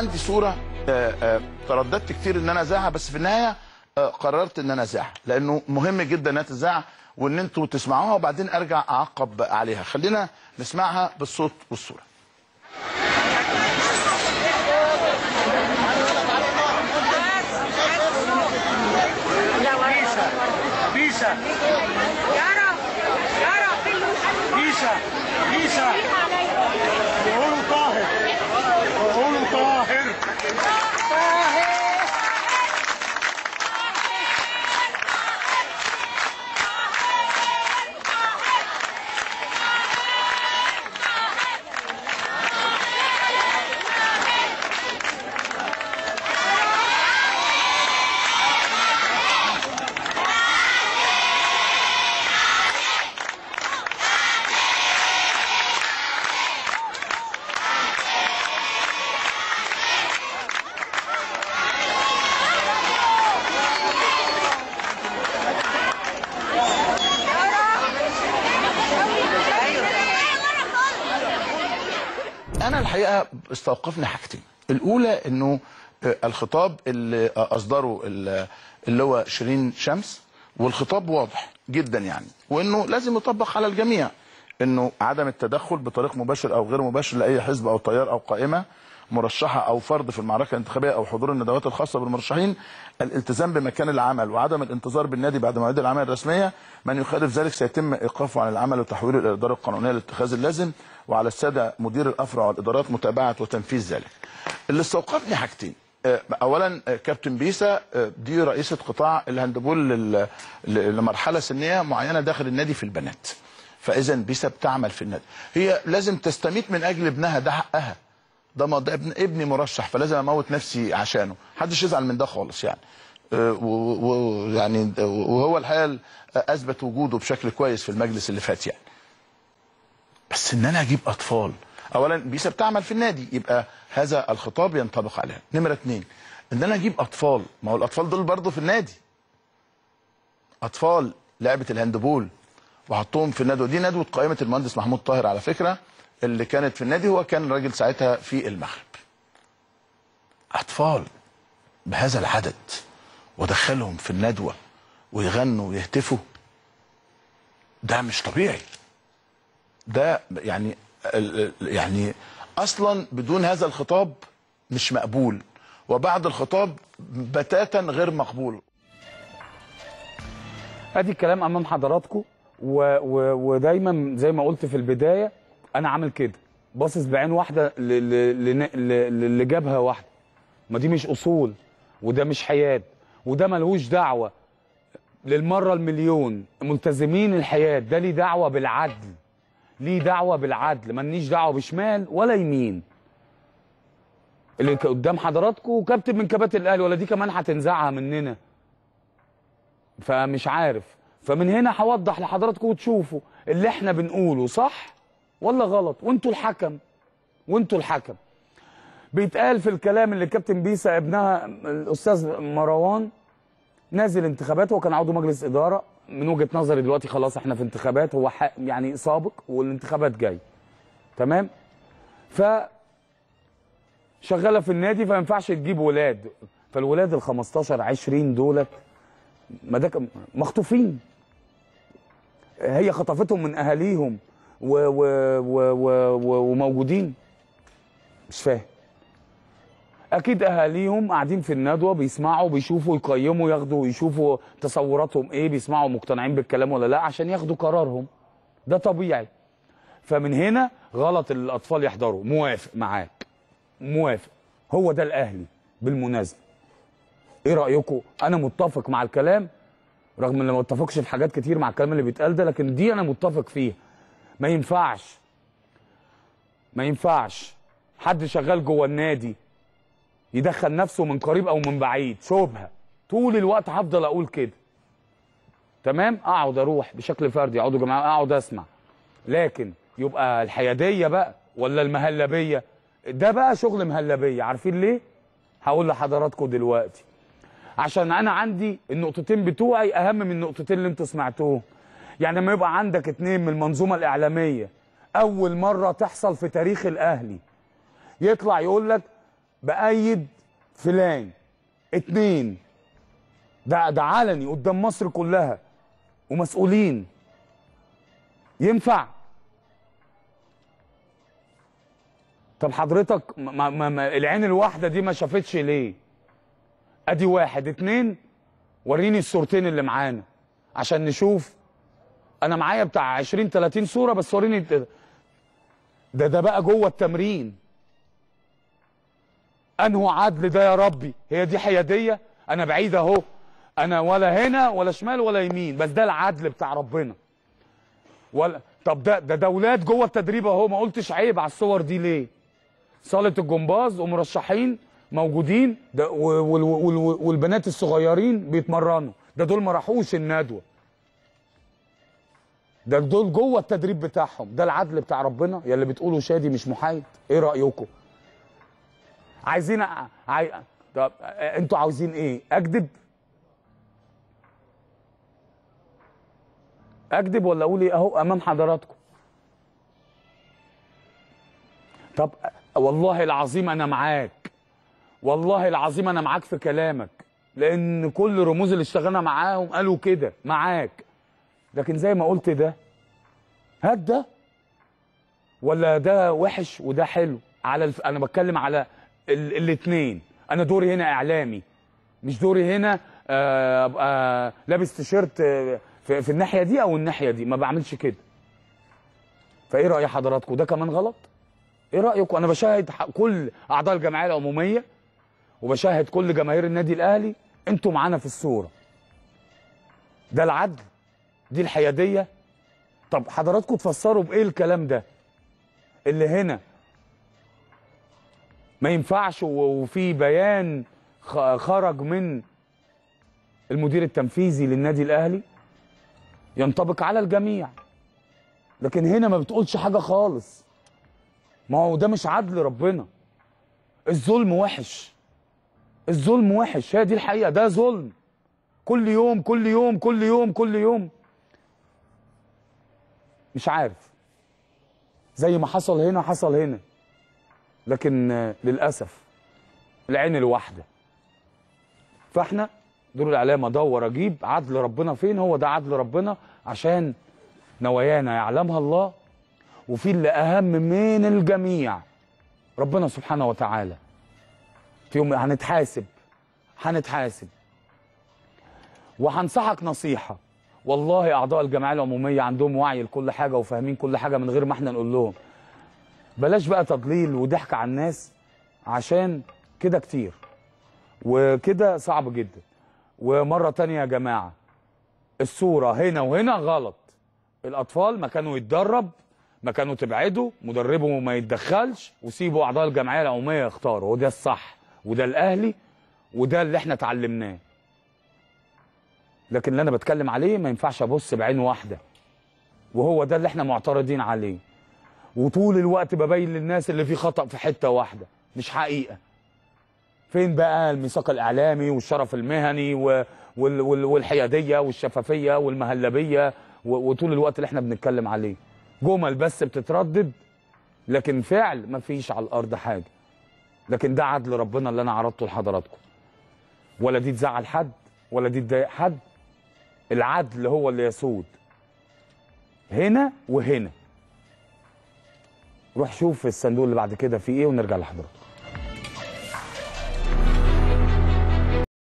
عندي صوره آه، آه، ترددت كتير ان انا اذاعها بس في النهايه آه، قررت ان انا اذاعها لانه مهم جدا انها تذاع وان انتوا تسمعوها وبعدين ارجع اعقب عليها خلينا نسمعها بالصوت والصوره يا رب يا رب بيسا بيسا Amen. استوقفنا حاجتين الاولى انه آه، الخطاب اللي اصدره اللي هو شيرين شمس والخطاب واضح جدا يعني وانه لازم يطبق على الجميع انه عدم التدخل بطريق مباشر او غير مباشر لاي حزب او تيار او قائمه مرشحه او فرد في المعركه الانتخابيه او حضور الندوات الخاصه بالمرشحين الالتزام بمكان العمل وعدم الانتظار بالنادي بعد مواعيد العمل الرسميه من يخالف ذلك سيتم ايقافه عن العمل وتحويله الى الاداره القانونيه لاتخاذ اللازم وعلى الساده مدير الافرع والادارات متابعه وتنفيذ ذلك. اللي استوقفني حاجتين آه، اولا آه، كابتن بيسا آه، دي رئيسه قطاع الهاندبول لمرحله سنيه معينه داخل النادي في البنات. فاذا بيسا بتعمل في النادي هي لازم تستميت من اجل ابنها ده حقها ده ابن ابني مرشح فلازم اموت نفسي عشانه محدش يزعل من ده خالص يعني أه، ويعني وهو الحقيقه اثبت وجوده بشكل كويس في المجلس اللي فات يعني بس ان انا اجيب اطفال اولا بيسا بتعمل في النادي يبقى هذا الخطاب ينطبق عليها نمره اتنين ان انا اجيب اطفال ما هو الاطفال دول برضه في النادي اطفال لعبه الهاندبول وحطهم في الندوه دي ندوه قائمه المهندس محمود طاهر على فكره اللي كانت في النادي هو كان راجل ساعتها في المغرب اطفال بهذا العدد ودخلهم في الندوه ويغنوا ويهتفوا ده مش طبيعي ده يعني يعني اصلا بدون هذا الخطاب مش مقبول وبعد الخطاب بتاتا غير مقبول ادي الكلام امام حضراتكم و و ودايما زي ما قلت في البدايه انا عامل كده باصص بعين واحده ل... جابها واحده ما دي مش اصول وده مش حياد وده ملهوش دعوه للمره المليون ملتزمين الحياد ده ليه دعوه بالعدل ليه دعوه بالعدل مالنيش دعوه بشمال ولا يمين اللي قدام حضراتكم كابتن من كباتن الاهلي ولا دي كمان هتنزعها مننا فمش عارف فمن هنا هوضح لحضراتكم وتشوفوا اللي احنا بنقوله صح ولا غلط وانتوا الحكم وانتوا الحكم بيتقال في الكلام اللي كابتن بيسا ابنها الاستاذ مروان نازل انتخابات هو كان عضو مجلس اداره من وجهه نظري دلوقتي خلاص احنا في انتخابات هو يعني سابق والانتخابات جاي تمام ف شغاله في النادي فما ينفعش تجيب ولاد فالولاد ال 15 20 دولت ما ده مخطوفين هي خطفتهم من اهاليهم و و و و و وموجودين مش فاهم اكيد اهاليهم قاعدين في الندوه بيسمعوا بيشوفوا يقيموا ياخدوا يشوفوا تصوراتهم ايه بيسمعوا مقتنعين بالكلام ولا لا عشان ياخدوا قرارهم ده طبيعي فمن هنا غلط الاطفال يحضروا موافق معاك موافق هو ده الاهلي بالمناسبه ايه رايكم انا متفق مع الكلام رغم ان ما اتفقش في حاجات كتير مع الكلام اللي بيتقال ده لكن دي انا متفق فيها ما ينفعش ما ينفعش حد شغال جوه النادي يدخل نفسه من قريب او من بعيد شبهه طول الوقت هفضل اقول كده تمام اقعد اروح بشكل فردي اقعدوا جماعه اقعد اسمع لكن يبقى الحياديه بقى ولا المهلبيه ده بقى شغل مهلبيه عارفين ليه هقول لحضراتكم دلوقتي عشان انا عندي النقطتين بتوعي اهم من النقطتين اللي انتوا سمعتوهم يعني لما يبقى عندك اتنين من المنظومه الاعلاميه اول مره تحصل في تاريخ الاهلي يطلع يقول لك بايد فلان اتنين ده ده علني قدام مصر كلها ومسؤولين ينفع طب حضرتك ما ما ما العين الواحده دي ما شافتش ليه ادي واحد اتنين وريني الصورتين اللي معانا عشان نشوف انا معايا بتاع 20 30 صوره بس وريني ده ده بقى جوه التمرين انه عدل ده يا ربي هي دي حياديه انا بعيد اهو انا ولا هنا ولا شمال ولا يمين بس ده العدل بتاع ربنا ولا طب ده ده اولاد جوه التدريب اهو ما قلتش عيب على الصور دي ليه صاله الجمباز ومرشحين موجودين ده والبنات الصغيرين بيتمرنوا ده دول ما راحوش الندوه ده دول جوه التدريب بتاعهم ده العدل بتاع ربنا يا اللي بتقوله شادي مش محايد ايه رايكم عايزين عاي... طب انتوا عاوزين ايه اكذب اكذب ولا اقول ايه اهو امام حضراتكم طب والله العظيم انا معاك والله العظيم انا معاك في كلامك لان كل رموز اللي اشتغلنا معاهم قالوا كده معاك لكن زي ما قلت ده هات ده ولا ده وحش وده حلو على الف... انا بتكلم على ال... الاثنين انا دوري هنا اعلامي مش دوري هنا ابقى آه، آه، لابس تيشيرت في... في الناحيه دي او الناحيه دي ما بعملش كده فايه راي حضراتكم ده كمان غلط ايه رايكم انا بشاهد كل اعضاء الجمعيه العموميه وبشاهد كل جماهير النادي الاهلي انتوا معانا في الصوره ده العدل دي الحياديه طب حضراتكم تفسروا بايه الكلام ده اللي هنا ما ينفعش وفي بيان خرج من المدير التنفيذي للنادي الاهلي ينطبق على الجميع لكن هنا ما بتقولش حاجه خالص ما هو ده مش عدل ربنا الظلم وحش الظلم وحش هي دي الحقيقه ده ظلم كل يوم كل يوم كل يوم كل يوم مش عارف زي ما حصل هنا حصل هنا لكن للاسف العين الواحده فاحنا دور الاعلام ادور اجيب عدل ربنا فين هو ده عدل ربنا عشان نوايانا يعلمها الله وفي اللي اهم من الجميع ربنا سبحانه وتعالى في يوم هنتحاسب هنتحاسب وهنصحك نصيحه والله اعضاء الجمعيه العموميه عندهم وعي لكل حاجه وفاهمين كل حاجه من غير ما احنا نقول لهم بلاش بقى تضليل وضحك على الناس عشان كده كتير وكده صعب جدا ومره تانية يا جماعه الصوره هنا وهنا غلط الاطفال ما كانوا يتدرب ما كانوا تبعده مدربه ما يتدخلش وسيبوا اعضاء الجمعيه العموميه يختاروا وده الصح وده الاهلي وده اللي احنا اتعلمناه لكن اللي انا بتكلم عليه ما ينفعش ابص بعين واحده وهو ده اللي احنا معترضين عليه وطول الوقت ببين للناس اللي في خطا في حته واحده مش حقيقه فين بقى الميثاق الاعلامي والشرف المهني والحياديه والشفافيه والمهلبيه وطول الوقت اللي احنا بنتكلم عليه جمل بس بتتردد لكن فعل مفيش على الارض حاجه لكن ده عدل ربنا اللي انا عرضته لحضراتكم ولا دي تزعل حد ولا دي تضايق حد العدل هو اللي يسود هنا وهنا روح شوف الصندوق اللي بعد كده فيه ايه ونرجع لحضرتك